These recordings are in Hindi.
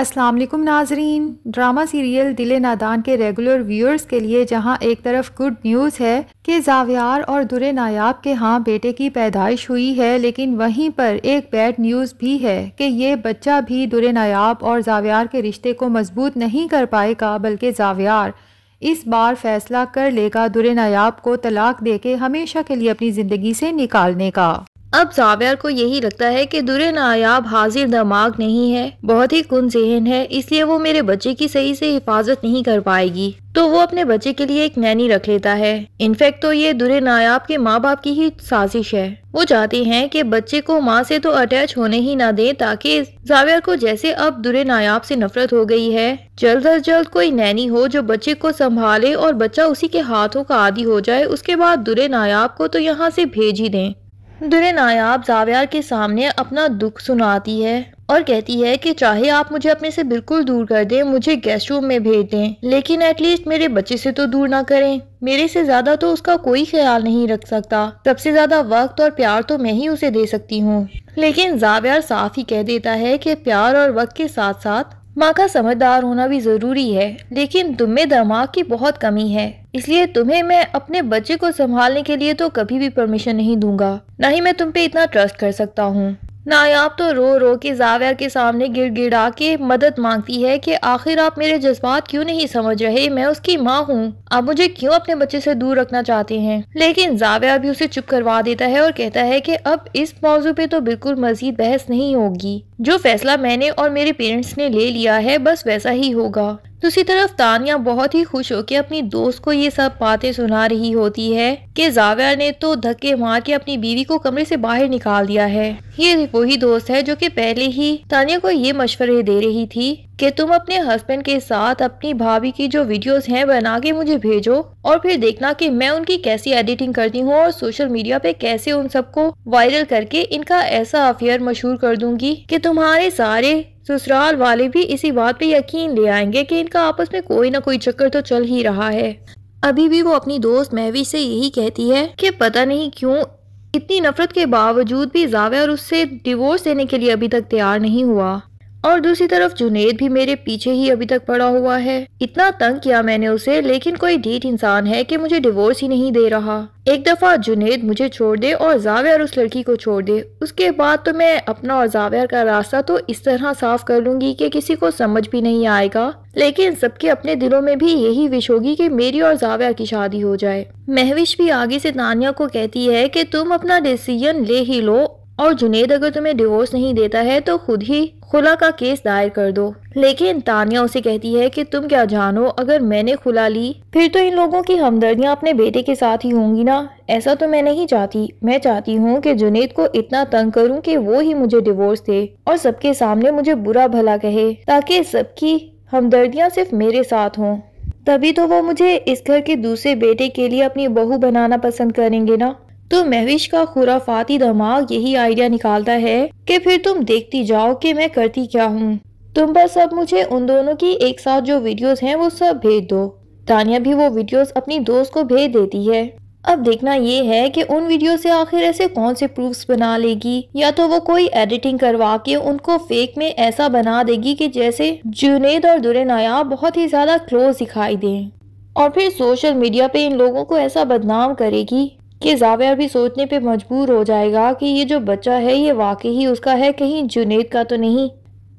असलम नाजरीन ड्रामा सीरियल दिल नादान के रेगुलर व्यूअर्स के लिए जहां एक तरफ गुड न्यूज़ है कि जावियार और दुरे नायाब के हाँ बेटे की पैदाइश हुई है लेकिन वहीं पर एक बैड न्यूज़ भी है कि ये बच्चा भी दुरे नायाब और जावियार के रिश्ते को मजबूत नहीं कर पाएगा बल्कि जावियार इस बार फैसला कर लेगा दुरे नायाब को तलाक दे के हमेशा के लिए अपनी ज़िंदगी से निकालने का अब जावियर को यही लगता है कि दुरे नायाब हाजिर दमाग नहीं है बहुत ही कुन जहन है इसलिए वो मेरे बच्चे की सही से हिफाजत नहीं कर पाएगी तो वो अपने बच्चे के लिए एक नैनी रख लेता है इनफेक्ट तो ये दुरे नायाब के माँ बाप की ही साजिश है वो चाहते हैं कि बच्चे को माँ से तो अटैच होने ही ना दे ताकि जावियर को जैसे अब दुरे नायाब से नफरत हो गई है जल्द अज जल्द कोई नैनी हो जो बच्चे को संभाले और बच्चा उसी के हाथों का आदि हो जाए उसके बाद दुरे नायाब को तो यहाँ से भेज ही दें दुरे नायाब जावियार के सामने अपना दुख सुनाती है और कहती है कि चाहे आप मुझे अपने से बिल्कुल दूर कर दें मुझे गेस्ट रूम में भेज दें लेकिन एटलीस्ट मेरे बच्चे से तो दूर ना करें मेरे से ज्यादा तो उसका कोई ख्याल नहीं रख सकता सबसे ज्यादा वक्त और प्यार तो मैं ही उसे दे सकती हूँ लेकिन जावियार साफ ही कह देता है कि प्यार और वक्त के साथ साथ माँ का समझदार होना भी ज़रूरी है लेकिन तुम्हें दिमाग की बहुत कमी है इसलिए तुम्हें मैं अपने बच्चे को संभालने के लिए तो कभी भी परमिशन नहीं दूंगा न ही मैं तुम पे इतना ट्रस्ट कर सकता हूँ नायाब तो रो रो के जाविया के सामने गिड़गिड़ा के मदद मांगती है कि आखिर आप मेरे जज्बात क्यों नहीं समझ रहे मैं उसकी माँ हूँ आप मुझे क्यों अपने बच्चे से दूर रखना चाहते हैं लेकिन जाविया भी उसे चुप करवा देता है और कहता है कि अब इस मौजू पे तो बिल्कुल मजीद बहस नहीं होगी जो फैसला मैंने और मेरे पेरेंट्स ने ले लिया है बस वैसा ही होगा दूसरी तरफ तानिया बहुत ही खुश होकर अपनी दोस्त को ये सब बातें सुना रही होती है कि जाविया ने तो धक्के मार के अपनी बीवी को कमरे से बाहर निकाल दिया है ये वही दोस्त है जो कि पहले ही तानिया को ये मशवरे दे रही थी कि तुम अपने हस्बैंड के साथ अपनी भाभी की जो वीडियोस हैं बना के मुझे भेजो और फिर देखना कि मैं उनकी कैसी एडिटिंग करती हूँ और सोशल मीडिया पे कैसे उन सबको वायरल करके इनका ऐसा अफेयर मशहूर कर दूंगी कि तुम्हारे सारे ससुराल वाले भी इसी बात पे यकीन ले आएंगे कि इनका आपस में कोई ना कोई चक्कर तो चल ही रहा है अभी भी वो अपनी दोस्त महवी से यही कहती है कि पता नहीं क्यों इतनी नफरत के बावजूद भी जावे और उससे डिवोर्स देने के लिए अभी तक तैयार नहीं हुआ और दूसरी तरफ जुनेद भी मेरे पीछे ही अभी तक पड़ा हुआ है इतना तंग किया मैंने उसे लेकिन कोई डीट इंसान है कि मुझे डिवोर्स ही नहीं दे रहा एक दफ़ा जुनेद मुझे छोड़ दे और जावेर उस लड़की को छोड़ दे उसके बाद तो मैं अपना और जावेर का रास्ता तो इस तरह साफ कर लूंगी कि किसी को समझ भी नहीं आएगा लेकिन सबके अपने दिलों में भी यही विश होगी कि मेरी और जावेर की शादी हो जाए महविश भी आगे से तानिया को कहती है कि तुम अपना डिसीजन ले ही लो और जुनेद अगर तुम्हें डिवोर्स नहीं देता है तो खुद ही खुला का केस दायर कर दो लेकिन तानिया उसे कहती है कि तुम क्या जानो अगर मैंने खुला ली फिर तो इन लोगों की हमदर्दियाँ अपने बेटे के साथ ही होंगी ना ऐसा तो मैं नहीं चाहती मैं चाहती हूँ कि जुनेद को इतना तंग करूँ कि वो ही मुझे डिवोर्स दे और सबके सामने मुझे बुरा भला कहे ताकि सबकी हमदर्दियाँ सिर्फ मेरे साथ हों तभी तो वो मुझे इस घर के दूसरे बेटे के लिए अपनी बहू बनाना पसंद करेंगे ना तो महविश का खुराफाती दिमाग यही आइडिया निकालता है कि फिर तुम देखती जाओ कि मैं करती क्या हूँ तुम बस अब मुझे उन दोनों की एक साथ जो वीडियोस हैं वो सब भेज दो तानिया भी वो वीडियोस अपनी दोस्त को भेज देती है अब देखना ये है कि उन वीडियो से आखिर ऐसे कौन से प्रूफ्स बना लेगी या तो वो कोई एडिटिंग करवा के उनको फेक में ऐसा बना देगी कि जैसे जुनेद और दुरे नायाब बहुत ही ज़्यादा क्लोज दिखाई दें और फिर सोशल मीडिया पे इन लोगों को ऐसा बदनाम करेगी कि जावेर भी सोचने पे मजबूर हो जाएगा कि ये जो बच्चा है ये वाकई ही उसका है कहीं जुनेद का तो नहीं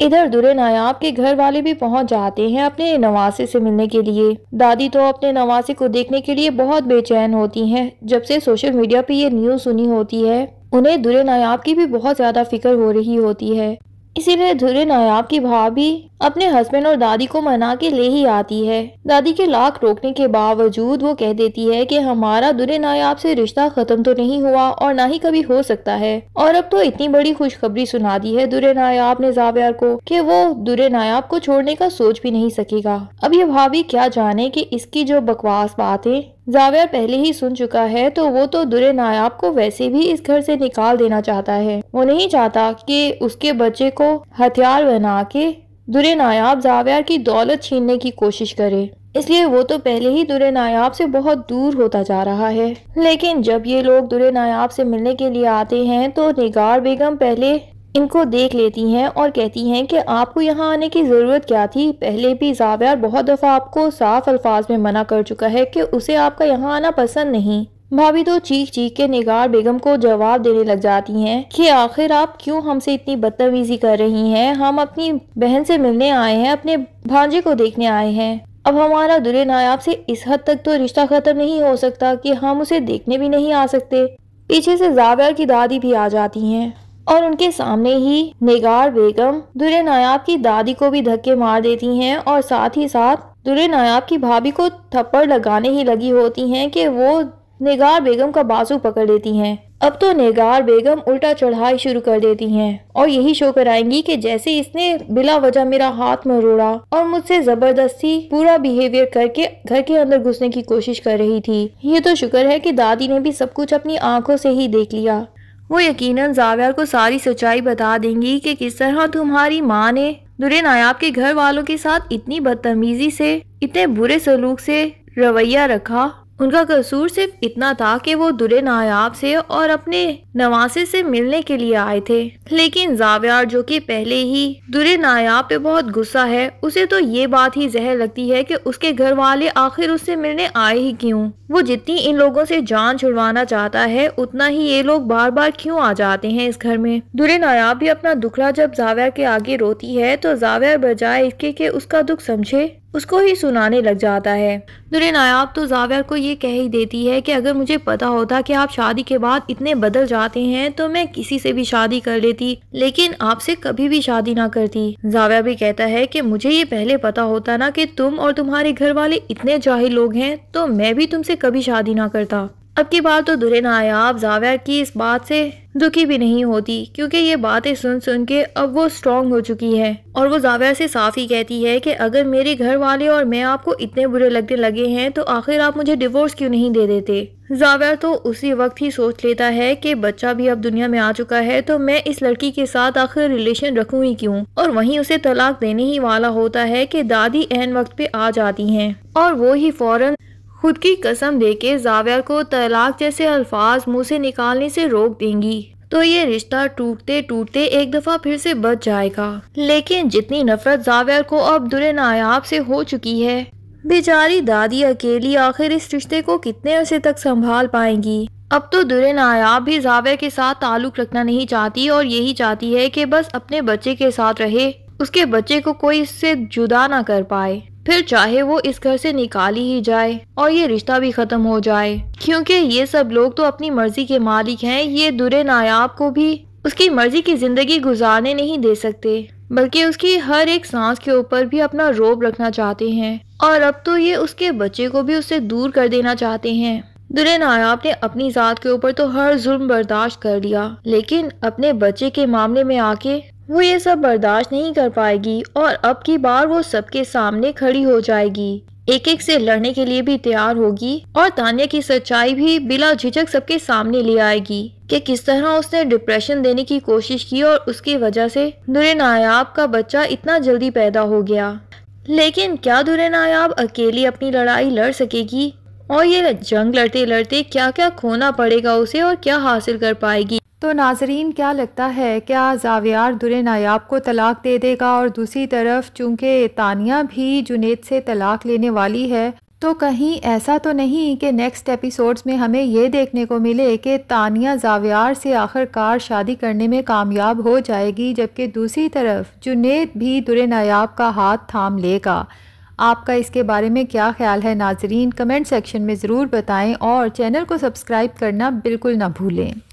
इधर दुरे नायाब के घर वाले भी पहुंच जाते हैं अपने नवासे से मिलने के लिए दादी तो अपने नवासे को देखने के लिए बहुत बेचैन होती हैं जब से सोशल मीडिया पे ये न्यूज़ सुनी होती है उन्हें दुरे नायाब की भी बहुत ज़्यादा फिक्र हो रही होती है इसीलिए दुरे नायाब की भाभी अपने हस्बैंड और दादी को मना के ले ही आती है दादी के लाख रोकने के बावजूद वो कह देती है कि हमारा दुरे नायाब से रिश्ता खत्म तो नहीं हुआ और ना ही कभी हो सकता है और अब तो इतनी बड़ी खुशखबरी सुना दी है दुरे नायाब ने जावियार को कि वो दुरे नायाब को छोड़ने का सोच भी नहीं सकेगा अब ये भाभी क्या जाने की इसकी जो बकवास बात है जावेर पहले ही सुन चुका है तो वो तो दुरे नायाब को वैसे भी इस घर से निकाल देना चाहता है वो नहीं चाहता कि उसके बच्चे को हथियार बना के दुरे नायाब जावेर की दौलत छीनने की कोशिश करे इसलिए वो तो पहले ही दुरे नायाब से बहुत दूर होता जा रहा है लेकिन जब ये लोग दुरे नायाब से मिलने के लिए आते हैं तो निगार बेगम पहले इनको देख लेती हैं और कहती हैं कि आपको यहाँ आने की ज़रूरत क्या थी पहले भी जावेर बहुत दफ़ा आपको साफ अल्फाज में मना कर चुका है कि उसे आपका यहाँ आना पसंद नहीं भाभी तो चीख चीख के निगार बेगम को जवाब देने लग जाती हैं कि आखिर आप क्यों हमसे इतनी बदतमीजी कर रही हैं हम अपनी बहन से मिलने आए हैं अपने भांजे को देखने आए हैं अब हमारा दुल्हे नायाब से इस हद तक तो रिश्ता खत्म नहीं हो सकता कि हम उसे देखने भी नहीं आ सकते पीछे से जावेर की दादी भी आ जाती है और उनके सामने ही निगार बेगम दुल्हे नायाब की दादी को भी धक्के मार देती हैं और साथ ही साथ दुल्हे नायाब की भाभी को थप्पड़ लगाने ही लगी होती हैं कि वो निगार बेगम का बाजू पकड़ लेती हैं अब तो निगार बेगम उल्टा चढ़ाई शुरू कर देती हैं और यही शो कराएंगी कि जैसे इसने बिला वजह मेरा हाथ मरोड़ा और मुझसे जबरदस्ती पूरा बिहेवियर करके घर के अंदर घुसने की कोशिश कर रही थी ये तो शुक्र है कि दादी ने भी सब कुछ अपनी आंखों से ही देख लिया वो यकीनन जावियर को सारी सच्चाई बता देंगी कि किस तरह तुम्हारी माँ ने दुरे नायाब के घर वालों के साथ इतनी बदतमीजी से इतने बुरे सलूक से रवैया रखा उनका कसूर सिर्फ इतना था कि वो दुरे नायाब से और अपने नवासे से मिलने के लिए आए थे लेकिन जाव्यार जो कि पहले ही दुरे नायाब पे बहुत गुस्सा है उसे तो ये बात ही जहर लगती है कि उसके घर वाले आखिर उससे मिलने आए ही क्यों वो जितनी इन लोगों से जान छुड़वाना चाहता है उतना ही ये लोग बार बार क्यूँ आ जाते हैं इस घर में दुरे नायाब भी अपना दुखड़ा जब जाव्यार के आगे रोती है तो जाव्यार बजाय इसके के उसका दुख समझे उसको ही सुनाने लग जाता है दुल्हन आयाब तो जावेर को ये कह ही देती है कि अगर मुझे पता होता कि आप शादी के बाद इतने बदल जाते हैं तो मैं किसी से भी शादी कर लेती लेकिन आपसे कभी भी शादी ना करती जावेर भी कहता है कि मुझे ये पहले पता होता ना कि तुम और तुम्हारे घर वाले इतने जाहिर लोग हैं तो मैं भी तुमसे कभी शादी ना करता अब की बार तो दुरे नायाब जाविया की इस बात से दुखी भी नहीं होती क्योंकि ये बातें सुन सुन के अब वो स्ट्रांग हो चुकी है और वो जाविया से साफ ही कहती है कि अगर मेरे घर वाले और मैं आपको इतने बुरे लगने लगे हैं तो आखिर आप मुझे डिवोर्स क्यों नहीं दे देते जाविया तो उसी वक्त ही सोच लेता है कि बच्चा भी अब दुनिया में आ चुका है तो मैं इस लड़की के साथ आखिर रिलेशन रखूँ ही क्यूँ और वही उसे तलाक देने ही वाला होता है की दादी एन वक्त पे आ जाती है और वो ही फौरन खुद की कसम देके जाविया को तलाक जैसे अल्फाज मुंह से निकालने से रोक देंगी तो ये रिश्ता टूटते टूटते एक दफ़ा फिर से बच जाएगा लेकिन जितनी नफरत जाविया को अब दुरे नायाब से हो चुकी है बेचारी दादी अकेली आखिर इस रिश्ते को कितने अरसे तक संभाल पाएंगी अब तो दुरे नायाब भी जाविया के साथ ताल्लुक़ रखना नहीं चाहती और यही चाहती है कि बस अपने बच्चे के साथ रहे उसके बच्चे को कोई इससे जुदा ना कर पाए फिर चाहे वो इस घर से निकाली ही जाए और ये रिश्ता भी खत्म हो जाए क्योंकि ये सब लोग तो अपनी मर्जी के मालिक हैं ये दुरे नायाब को भी उसकी मर्जी की जिंदगी गुजारने नहीं दे सकते बल्कि उसकी हर एक सांस के ऊपर भी अपना रोब रखना चाहते हैं और अब तो ये उसके बच्चे को भी उससे दूर कर देना चाहते हैं दुरे नायाब ने अपनी जात के ऊपर तो हर जुल्म बर्दाश्त कर लिया लेकिन अपने बच्चे के मामले में आके वो ये सब बर्दाश्त नहीं कर पाएगी और अब की बार वो सबके सामने खड़ी हो जाएगी एक एक से लड़ने के लिए भी तैयार होगी और तानिया की सच्चाई भी बिला झिझक सबके सामने ले आएगी कि किस तरह उसने डिप्रेशन देने की कोशिश की और उसकी वजह से दुरे नायाब का बच्चा इतना जल्दी पैदा हो गया लेकिन क्या दुरे नायाब अकेली अपनी लड़ाई लड़ सकेगी और ये जंग लड़ते लड़ते क्या क्या खोना पड़ेगा उसे और क्या हासिल कर पाएगी तो नाजरीन क्या लगता है क्या जावियार दुर नायाब को तलाक दे देगा और दूसरी तरफ चूँकि तानिया भी जुनेद से तलाक लेने वाली है तो कहीं ऐसा तो नहीं कि नेक्स्ट एपिसोड्स में हमें ये देखने को मिले कि तानिया जावियार से आखिरकार शादी करने में कामयाब हो जाएगी जबकि दूसरी तरफ जुनेद भी दुर नायाब का हाथ थाम लेगा आपका इसके बारे में क्या ख्याल है नाजरीन कमेंट सेक्शन में ज़रूर बताएं और चैनल को सब्सक्राइब करना बिल्कुल ना भूलें